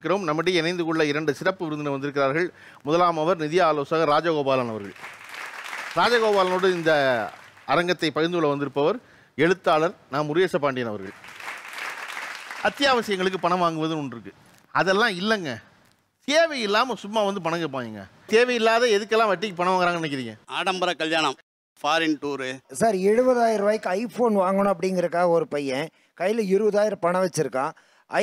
இருக்கிறோம் நம்மிடம் இணைந்து கொள்ள இரண்டு சிறப்பு விருந்தினர் வந்திருக்கிறார்கள் முதலாம் அவர் நிதி ஆலோசகர் ராஜகோபாலன் அவர்கள் ராஜகோபாலனோடு இந்த அரங்கத்தை பகிர்ந்து கொள்ள வந்திருப்பவர் எழுத்தாளர் நான் முருகேச பாண்டியன் அவர்கள் அத்தியாவசியங்களுக்கு பணம் வாங்குவதுன்னு ஒன்று இருக்குது அதெல்லாம் இல்லைங்க தேவை இல்லாமல் சும்மா வந்து பணம் கேட்பாங்க தேவையில்லாத எதுக்கெல்லாம் வட்டிக்கு பணம் வாங்குறாங்கன்னு நினைக்கிறீங்க ஆடம்பர கல்யாணம் ஃபாரின் டூரு சார் எழுபதாயிரம் ரூபாய்க்கு ஐஃபோன் வாங்கணும் அப்படிங்கிறக்காக ஒரு பையன் கையில் இருபதாயிரம் பணம் வச்சுருக்கான்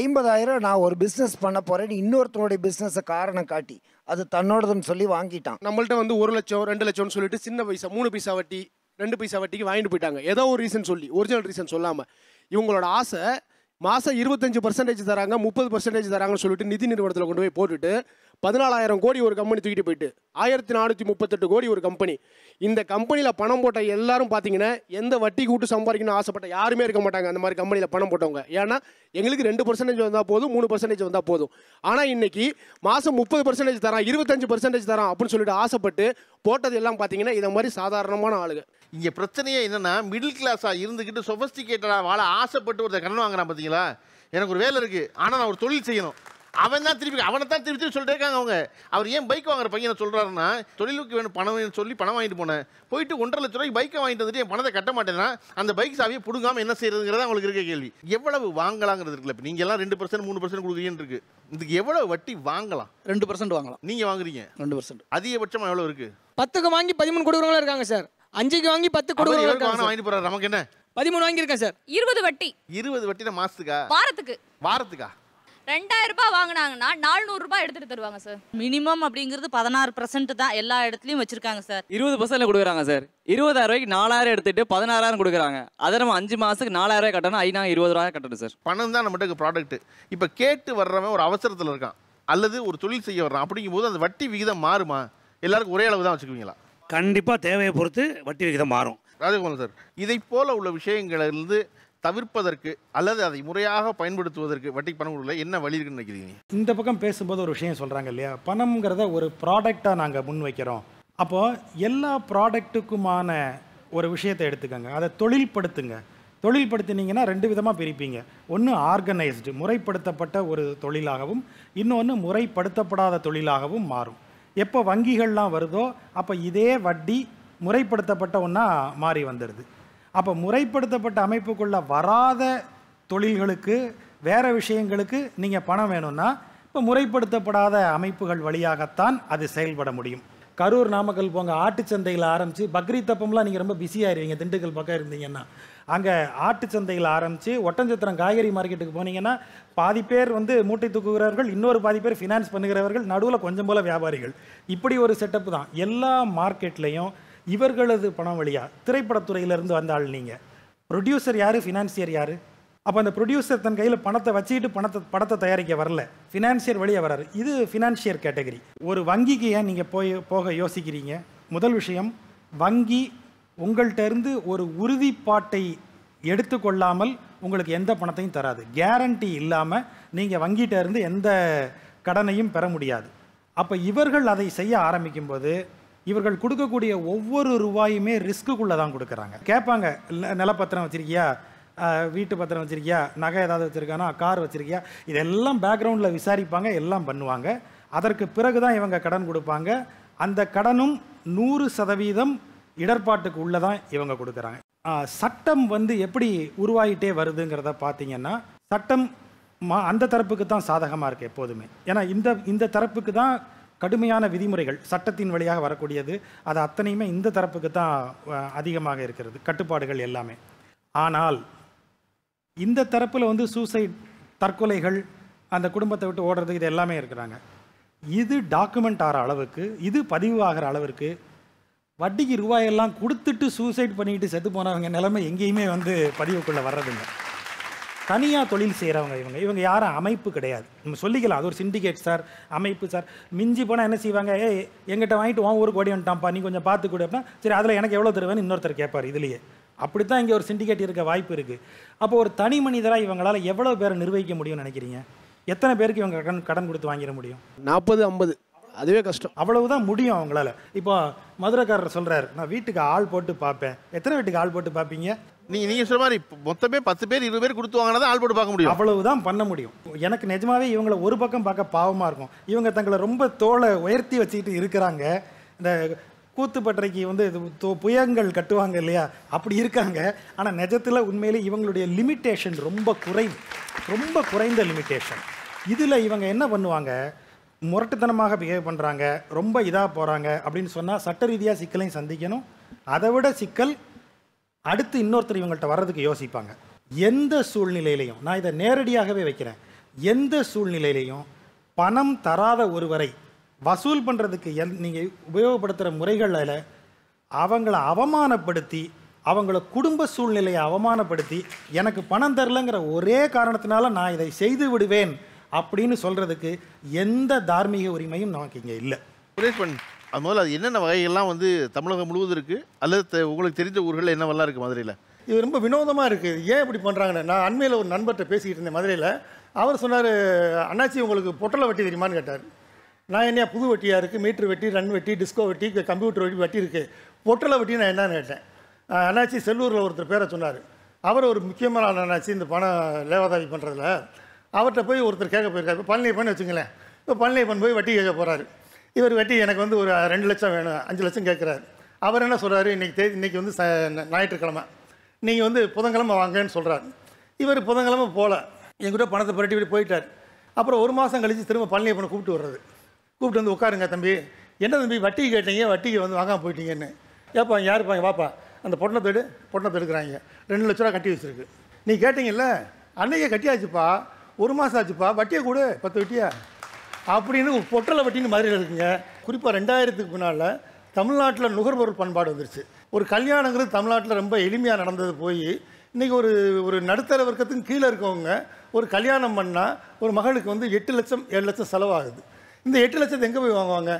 ஐம்பதாயிரம் நான் ஒரு பிஸ்னஸ் பண்ண போறேன் இன்னொருத்தனுடைய பிஸ்னஸை காரணம் காட்டி அது தன்னோடதுன்னு சொல்லி வாங்கிட்டான் நம்மள்ட்ட வந்து ஒரு லட்சம் ரெண்டு லட்சம்னு சொல்லிட்டு சின்ன பைசா மூணு பைசா வட்டி ரெண்டு பைசா வட்டிக்கு வாங்கிட்டு போயிட்டாங்க ஏதோ ஒரு ரீசன் சொல்லி ஒரிஜினல் ரீசன் சொல்லாமல் இவங்களோட ஆசை மாதம் இருபத்தஞ்சு பர்சன்டேஜ் தராங்க முப்பது பர்சன்டேஜ் தராங்கன்னு சொல்லிட்டு நிதி நிறுவனத்தில் கொண்டு போய் போட்டுட்டு பதினாலாயிரம் கோடி ஒரு கம்பெனி தூக்கிட்டு போயிட்டு ஆயிரத்தி நானூற்றி முப்பத்தெட்டு கோடி ஒரு கம்பெனி இந்த கம்பெனியில் பணம் போட்ட எல்லாரும் பார்த்தீங்கன்னா எந்த வட்டி கூட்டு சம்பாதிக்கணும்னு ஆசைப்பட்ட யாருமே இருக்க மாட்டாங்க அந்த மாதிரி கம்பெனியில் பணம் போட்டவங்க ஏன்னா எங்களுக்கு ரெண்டு பர்சன்டேஜ் வந்தால் போதும் மூணு பர்சன்டேஜ் வந்தால் போதும் ஆனால் இன்னைக்கு மாதம் முப்பது பர்சன்டேஜ் தரான் இருபத்தஞ்சு பர்சன்டேஜ் தரான் அப்படின்னு சொல்லிட்டு ஆசைப்பட்டு போட்டது எல்லாம் பார்த்தீங்கன்னா இதை மாதிரி சாதாரணமான ஆளுங்க இங்கே பிரச்சனையே என்னென்னா மிடில் கிளாஸாக இருந்துக்கிட்டு சொஃபஸ்டிகேட்டடாக வாழ ஆசைப்பட்டு ஒருத்தர் கடன் வாங்குறான் பார்த்தீங்களா எனக்கு ஒரு வேலை இருக்குது ஆனால் நான் ஒரு தொழில் செய்யணும் அவன் தான் திருப்பி அவனை தான் திருப்பி திருப்பி சொல்லிட்டே இருக்காங்க அவங்க அவர் ஏன் பைக் வாங்குற பையனை சொல்கிறாருன்னா தொழிலுக்கு வேணும் பணம் சொல்லி பணம் வாங்கிட்டு போனேன் போயிட்டு ஒன்றரை லட்ச ரூபாய்க்கு பைக்கை வாங்கிட்டு வந்துட்டு என் பணத்தை கட்ட மாட்டேன்னா அந்த பைக் சாவியை பிடுங்காமல் என்ன செய்யறதுங்கிறத அவங்களுக்கு இருக்க கேள்வி எவ்வளவு வாங்கலாங்கிறது இருக்குல்ல இப்போ நீங்கள் எல்லாம் ரெண்டு பர்சன்ட் மூணு பர்சன்ட் கொடுக்குறீங்க இருக்கு இதுக்கு எவ்வளவு வட்டி வாங்கலாம் ரெண்டு பர்சன்ட் வாங்கலாம் நீங்கள் வாங்குறீங்க ரெண்டு பர்சன்ட் அதிகபட்சமாக எவ்வளோ இருக்கு பத்துக்கு வாங்கி பதிமூணு கொடுக்குறவங்களும் இருக்காங்க சார் அஞ்சுக்கு வாங்கி பத்து கொடுக்குறவங்க வாங்கிட்டு போறாரு நமக்கு என்ன பதிமூணு வாங்கியிருக்கேன் சார் இருபது வட்டி இருபது வட்டி மாசத்துக்கா வாரத்துக்கு வாரத்துக்கா ரெண்டாயிரம் ரூபாய் வாங்கினாங்கன்னா ரூபாய் எடுத்துட்டு தருவாங்க சார் மினிமம் அப்படிங்கிறது பதினாறு பர்சன்ட் தான் எல்லா இடத்துலையும் வச்சிருக்காங்க சார் இருபது பர்சன்ட்ல கொடுக்குறாங்க சார் இருபதாயிரம் ரூபாய்க்கு நாலாயிரம் எடுத்துட்டு பதினாறாயிரம் கொடுக்குறாங்க அதை நம்ம அஞ்சு மாதத்துக்கு நாலாயிரம் ரூபாய் கட்டணும் ஐநா இருபது ரூபாய் கட்டணும் சார் பணம் தான் நம்மகிட்ட ப்ராடக்ட் இப்போ கேட்டு வர்றவன் ஒரு அவசரத்தில் இருக்கான் அல்லது ஒரு தொழில் செய்ய வர்றான் அப்படிங்கும் போது அந்த வட்டி விகிதம் மாறுமா எல்லாருக்கும் ஒரே அளவு தான் வச்சுக்குவீங்களா கண்டிப்பாக தேவையை பொறுத்து வட்டி விகிதம் மாறும் ராஜகோபால் சார் இதை போல உள்ள இருந்து தவிர்ப்பதற்கு அல்லது அதை முறையாக பயன்படுத்துவதற்கு வட்டி பணம் கொடுக்கல என்ன வழி இருக்குன்னு நினைக்கிறீங்க இந்த பக்கம் பேசும்போது ஒரு விஷயம் சொல்கிறாங்க இல்லையா பணம்ங்கிறத ஒரு ப்ராடக்டாக நாங்கள் முன் வைக்கிறோம் அப்போது எல்லா ப்ராடக்ட்டுக்குமான ஒரு விஷயத்தை எடுத்துக்கோங்க அதை தொழில்படுத்துங்க தொழில்படுத்தினீங்கன்னா ரெண்டு விதமாக பிரிப்பீங்க ஒன்று ஆர்கனைஸ்டு முறைப்படுத்தப்பட்ட ஒரு தொழிலாகவும் இன்னொன்று முறைப்படுத்தப்படாத தொழிலாகவும் மாறும் எப்போ வங்கிகள்லாம் வருதோ அப்போ இதே வட்டி முறைப்படுத்தப்பட்ட ஒன்றா மாறி வந்துடுது அப்போ முறைப்படுத்தப்பட்ட அமைப்புக்குள்ளே வராத தொழில்களுக்கு வேறு விஷயங்களுக்கு நீங்கள் பணம் வேணும்னா இப்போ முறைப்படுத்தப்படாத அமைப்புகள் வழியாகத்தான் அது செயல்பட முடியும் கரூர் நாமக்கல் போங்க ஆட்டுச்சந்தையில் ஆரம்பித்து பக்ரீத்தப்பம்லாம் தப்பம்லாம் நீங்கள் ரொம்ப பிஸியாக இருவீங்க திண்டுக்கல் பக்கம் இருந்தீங்கன்னா அங்கே ஆட்டுச்சந்தையில் ஆரம்பித்து ஒட்டஞ்சத்திரம் காய்கறி மார்க்கெட்டுக்கு போனீங்கன்னா பாதி பேர் வந்து மூட்டை தூக்குகிறவர்கள் இன்னொரு பாதி பேர் ஃபினான்ஸ் பண்ணுகிறவர்கள் நடுவில் கொஞ்சம் போல் வியாபாரிகள் இப்படி ஒரு செட்டப் தான் எல்லா மார்க்கெட்லேயும் இவர்களது பணம் வழியாக திரைப்படத்துறையிலேருந்து வந்த ஆள் நீங்கள் ப்ரொடியூசர் யார் ஃபினான்சியர் யார் அப்போ அந்த ப்ரொடியூசர் தன் கையில் பணத்தை வச்சுக்கிட்டு பணத்தை படத்தை தயாரிக்க வரல ஃபினான்சியர் வழியாக வராரு இது ஃபினான்சியர் கேட்டகரி ஒரு வங்கிக்கு ஏன் நீங்கள் போய் போக யோசிக்கிறீங்க முதல் விஷயம் வங்கி உங்கள்கிட்டருந்து ஒரு உறுதிப்பாட்டை எடுத்துக்கொள்ளாமல் உங்களுக்கு எந்த பணத்தையும் தராது கேரண்டி இல்லாமல் நீங்கள் வங்கிகிட்ட இருந்து எந்த கடனையும் பெற முடியாது அப்போ இவர்கள் அதை செய்ய ஆரம்பிக்கும்போது இவர்கள் கொடுக்கக்கூடிய ஒவ்வொரு ரூபாயுமே ரிஸ்க்குள்ளே தான் கொடுக்குறாங்க கேட்பாங்க நிலப்பத்திரம் வச்சுருக்கியா வீட்டு பத்திரம் வச்சுருக்கியா நகை ஏதாவது வச்சுருக்கானா கார் வச்சுருக்கியா இதெல்லாம் பேக்ரவுண்டில் விசாரிப்பாங்க எல்லாம் பண்ணுவாங்க அதற்கு பிறகு தான் இவங்க கடன் கொடுப்பாங்க அந்த கடனும் நூறு சதவீதம் இடர்பாட்டுக்கு உள்ளே தான் இவங்க கொடுக்குறாங்க சட்டம் வந்து எப்படி உருவாகிட்டே வருதுங்கிறத பார்த்தீங்கன்னா சட்டம் மா அந்த தரப்புக்கு தான் சாதகமாக இருக்குது எப்போதுமே ஏன்னா இந்த இந்த தரப்புக்கு தான் கடுமையான விதிமுறைகள் சட்டத்தின் வழியாக வரக்கூடியது அது அத்தனையுமே இந்த தரப்புக்கு தான் அதிகமாக இருக்கிறது கட்டுப்பாடுகள் எல்லாமே ஆனால் இந்த தரப்பில் வந்து சூசைட் தற்கொலைகள் அந்த குடும்பத்தை விட்டு ஓடுறது இது எல்லாமே இருக்கிறாங்க இது டாக்குமெண்ட் ஆகிற அளவுக்கு இது பதிவு ஆகிற அளவிற்கு வட்டிக்கு ரூபாயெல்லாம் கொடுத்துட்டு சூசைட் பண்ணிக்கிட்டு செத்து போனவங்க நிலைமை எங்கேயுமே வந்து பதிவுக்குள்ளே வர்றதுங்க தனியாக தொழில் செய்கிறவங்க இவங்க இவங்க யாரும் அமைப்பு கிடையாது நம்ம சொல்லிக்கலாம் அது ஒரு சிண்டிகேட் சார் அமைப்பு சார் மிஞ்சி போனால் என்ன செய்வாங்க ஏ எங்கிட்ட வாங்கிட்டு ஓன் ஊருக்கு ஓடி வந்துட்டான்ப்பா நீ கொஞ்சம் பார்த்து கூட அப்படின்னா சரி அதில் எனக்கு எவ்வளோ தருவேன்னு இன்னொருத்தர் கேட்பார் இதுலேயே அப்படி தான் இங்கே ஒரு சிண்டிகேட் இருக்க வாய்ப்பு இருக்குது அப்போ ஒரு தனி மனிதராக இவங்களால் எவ்வளோ பேரை நிர்வகிக்க முடியும்னு நினைக்கிறீங்க எத்தனை பேருக்கு இவங்க கடன் கடன் கொடுத்து வாங்கிட முடியும் நாற்பது ஐம்பது அதுவே கஷ்டம் அவ்வளவுதான் முடியும் அவங்களால இப்போ மதுரைக்காரர் சொல்கிறார் நான் வீட்டுக்கு ஆள் போட்டு பார்ப்பேன் எத்தனை வீட்டுக்கு ஆள் போட்டு பார்ப்பீங்க நீங்க நீங்க சொல்ற மாதிரி மொத்தமே பத்து பேர் இருபது பேர் கொடுத்து வாங்கினா தான் ஆள் போட்டு பார்க்க முடியும் அவ்வளவுதான் பண்ண முடியும் எனக்கு நிஜமாவே இவங்களை ஒரு பக்கம் பார்க்க பாவமா இருக்கும் இவங்க தங்களை ரொம்ப தோலை உயர்த்தி வச்சுக்கிட்டு இருக்கிறாங்க இந்த பற்றைக்கு வந்து புயங்கள் கட்டுவாங்க இல்லையா அப்படி இருக்காங்க ஆனால் நிஜத்தில் உண்மையிலே இவங்களுடைய லிமிட்டேஷன் ரொம்ப குறை ரொம்ப குறைந்த லிமிட்டேஷன் இதில் இவங்க என்ன பண்ணுவாங்க முரட்டுத்தனமாக பிஹேவ் பண்ணுறாங்க ரொம்ப இதாக போகிறாங்க அப்படின்னு சொன்னால் சட்ட ரீதியாக சிக்கலையும் சந்திக்கணும் அதை விட சிக்கல் அடுத்து இன்னொருத்தர் இவங்கள்ட்ட வர்றதுக்கு யோசிப்பாங்க எந்த சூழ்நிலையிலையும் நான் இதை நேரடியாகவே வைக்கிறேன் எந்த சூழ்நிலையிலையும் பணம் தராத ஒருவரை வசூல் பண்ணுறதுக்கு எந் நீங்கள் உபயோகப்படுத்துகிற முறைகளில் அவங்கள அவமானப்படுத்தி அவங்கள குடும்ப சூழ்நிலையை அவமானப்படுத்தி எனக்கு பணம் தரலங்கிற ஒரே காரணத்தினால நான் இதை செய்து விடுவேன் அப்படின்னு சொல்கிறதுக்கு எந்த தார்மீக உரிமையும் நமக்கு இங்கே இல்லை அது முதல்ல அது என்னென்ன வகைகள்லாம் வந்து தமிழகம் முழுவதும் இருக்குது அல்லது உங்களுக்கு தெரிஞ்ச ஊர்கள் என்னவெல்லாம் இருக்குது மதுரையில் இது ரொம்ப வினோதமாக இருக்குது ஏன் இப்படி பண்ணுறாங்கன்னு நான் அண்மையில் ஒரு நண்பர்கிட்ட பேசிக்கிட்டு இருந்தேன் மதுரையில் அவர் சொன்னார் அண்ணாச்சி உங்களுக்கு பொட்டலை வட்டி தெரியுமான்னு கேட்டார் நான் என்ன புது வட்டியாக இருக்குது மீட்ரு வெட்டி ரன் வெட்டி டிஸ்கோ வெட்டி கம்ப்யூட்டர் வெட்டி வட்டி இருக்குது பொட்டலை வட்டி நான் என்னன்னு கேட்டேன் அண்ணாச்சி செல்லூரில் ஒருத்தர் பேரை சொன்னார் அவர் ஒரு முக்கியமான அண்ணாச்சி இந்த பணம் லேவாதாவி பண்ணுறதுல அவர்கிட்ட போய் ஒருத்தர் கேட்க போயிருக்காரு இப்போ பழனியப்பன் வச்சுங்களேன் இப்போ பழனியப்பன் போய் வட்டி கேட்க போகிறாரு இவர் வெட்டி எனக்கு வந்து ஒரு ரெண்டு லட்சம் வேணும் அஞ்சு லட்சம் கேட்குறாரு அவர் என்ன சொல்கிறாரு இன்றைக்கி தேதி இன்றைக்கி வந்து ச ஞாயிற்றுக்கிழமை நீங்கள் வந்து புதன்கிழமை வாங்கன்னு சொல்கிறார் இவர் புதன்கிழமை போகல எங்கூட பணத்தை புரட்டி விட்டு போயிட்டார் அப்புறம் ஒரு மாதம் கழித்து திரும்ப பழனியப்பனை கூப்பிட்டு வர்றது கூப்பிட்டு வந்து உட்காருங்க தம்பி என்ன தம்பி வட்டி கேட்டீங்க வட்டிக்கு வந்து வாங்காமல் போயிட்டீங்கன்னு ஏப்பா யாருப்பாங்க வாப்பா அந்த பொட்டணத்தோடு பொட்டணத்தை எடுக்கிறாங்க ரெண்டு லட்ச ரூபா கட்டி வச்சுருக்கு நீ கேட்டீங்கல்ல அன்னைக்கே கட்டியாச்சுப்பா ஒரு மாதம் ஆச்சுப்பா வட்டியை கூடு பத்து வட்டியா அப்படின்னு ஒரு பொட்டலை வட்டின்னு மதுரையில் இருக்குங்க குறிப்பாக ரெண்டாயிரத்துக்கு முன்னால் தமிழ்நாட்டில் நுகர்பொருள் பண்பாடு வந்துருச்சு ஒரு கல்யாணங்கிறது தமிழ்நாட்டில் ரொம்ப எளிமையாக நடந்தது போய் இன்றைக்கி ஒரு ஒரு நடுத்தர வர்க்கத்துக்கு கீழே இருக்கவங்க ஒரு கல்யாணம் பண்ணால் ஒரு மகளுக்கு வந்து எட்டு லட்சம் ஏழு லட்சம் செலவாகுது இந்த எட்டு லட்சத்தை எங்கே போய் வாங்குவாங்க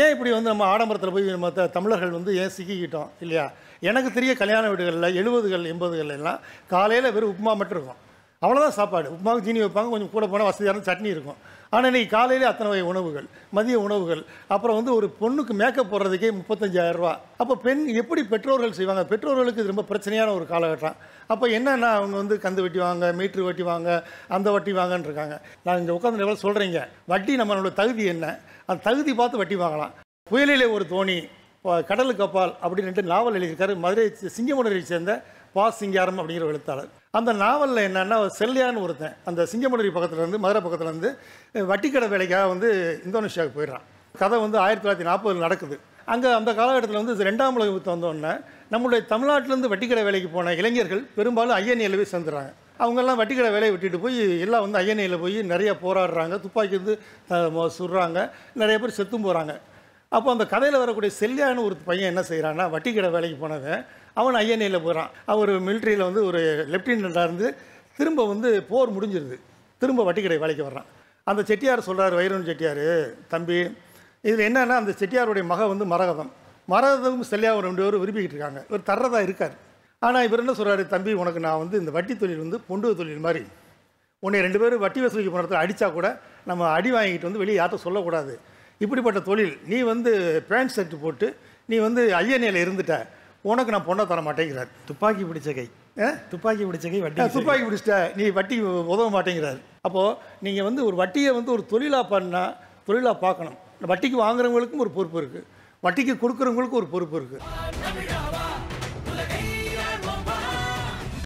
ஏன் இப்படி வந்து நம்ம ஆடம்பரத்தில் போய் நம்ம தமிழர்கள் வந்து ஏன் சிக்கிக்கிட்டோம் இல்லையா எனக்கு தெரிய கல்யாண வீடுகளில் எழுபதுகள் எண்பதுகள் எல்லாம் காலையில் வெறும் உப்புமா மட்டும் இருக்கும் அவ்வளோதான் சாப்பாடு உப்புமாவுக்கு சீனி வைப்பாங்க கொஞ்சம் கூட போனால் வசதியான சட்னி இருக்கும் ஆனால் இன்றைக்கி காலையிலே அத்தனை வகை உணவுகள் மதிய உணவுகள் அப்புறம் வந்து ஒரு பொண்ணுக்கு மேக்கப் போடுறதுக்கே ரூபா அப்போ பெண் எப்படி பெற்றோர்கள் செய்வாங்க பெற்றோர்களுக்கு இது ரொம்ப பிரச்சனையான ஒரு காலகட்டம் அப்போ என்னென்னா அவங்க வந்து கந்து வெட்டி வாங்க மீட்ரு வெட்டி வாங்க அந்த வட்டி வாங்கன்னு இருக்காங்க நான் இங்கே உட்காந்து எவ்வளோ சொல்கிறீங்க வட்டி நம்மளோட தகுதி என்ன அந்த தகுதி பார்த்து வட்டி வாங்கலாம் புயலிலே ஒரு தோணி கடலுக்கப்பால் அப்படின்ட்டு நாவல் எழுதியிருக்காரு மதுரை சிங்கமுனரை சேர்ந்த பா சிங்காரம் அப்படிங்கிற எழுத்தாளர் அந்த நாவலில் என்னென்னா செல்லையான்னு ஒருத்தன் அந்த சிங்கமுனரி பக்கத்துலேருந்து மதுரை பக்கத்துலேருந்து வட்டிக்கடை வேலைக்காக வந்து இந்தோனேஷியாவுக்கு போயிடுறான் கதை வந்து ஆயிரத்தி தொள்ளாயிரத்தி நாற்பதில் நடக்குது அங்கே அந்த காலகட்டத்தில் வந்து ரெண்டாம் உலக யுத்தம் வந்தோடனே நம்மளுடைய தமிழ்நாட்டிலேருந்து வட்டிக்கடை வேலைக்கு போன இளைஞர்கள் பெரும்பாலும் ஐஎன்ஏல போய் சேர்ந்துடுறாங்க அவங்கெல்லாம் வட்டிக்கடை வேலையை விட்டுட்டு போய் எல்லாம் வந்து ஐஎன்ஏயில் போய் நிறையா போராடுறாங்க துப்பாக்கி வந்து சுடுறாங்க நிறைய பேர் செத்தும் போகிறாங்க அப்போ அந்த கதையில் வரக்கூடிய செல்லியான்னு ஒரு பையன் என்ன செய்கிறான்னா வட்டிக்கடை வேலைக்கு போனவன் அவன் ஐஎன்ஏயில் போகிறான் அவர் மிலிட்ரியில் வந்து ஒரு லெப்டினண்டாக இருந்து திரும்ப வந்து போர் முடிஞ்சிருது திரும்ப வட்டிக்கடை வேலைக்கு வர்றான் அந்த செட்டியார் சொல்கிறார் வைரன் செட்டியார் தம்பி இதில் என்னென்னா அந்த செட்டியாருடைய மக வந்து மரகதம் மரகதம் ஒரு ரெண்டு பேரும் விரும்பிக்கிட்டு இருக்காங்க இவர் தர்றதாக இருக்கார் ஆனால் இவர் என்ன சொல்கிறாரு தம்பி உனக்கு நான் வந்து இந்த வட்டி தொழில் வந்து பொண்டு தொழில் மாதிரி உன்னை ரெண்டு பேரும் வட்டி வசூலிக்கு போன அடித்தா கூட நம்ம அடி வாங்கிட்டு வந்து வெளியே யார்கிட்ட சொல்லக்கூடாது இப்படிப்பட்ட தொழில் நீ வந்து பேண்ட் ஷர்ட் போட்டு நீ வந்து ஐஎன்ஏல இருந்துட்ட உனக்கு நான் பொண்ணை தர மாட்டேங்கிறார் துப்பாக்கி பிடிச்ச கை துப்பாக்கி பிடிச்ச கை வட்டி துப்பாக்கி பிடிச்சிட்ட நீ வட்டி உதவ மாட்டேங்கிறார் அப்போது நீங்கள் வந்து ஒரு வட்டியை வந்து ஒரு தொழிலாக பண்ணால் தொழிலாக பார்க்கணும் வட்டிக்கு வாங்குறவங்களுக்கும் ஒரு பொறுப்பு இருக்குது வட்டிக்கு கொடுக்குறவங்களுக்கும் ஒரு பொறுப்பு இருக்குது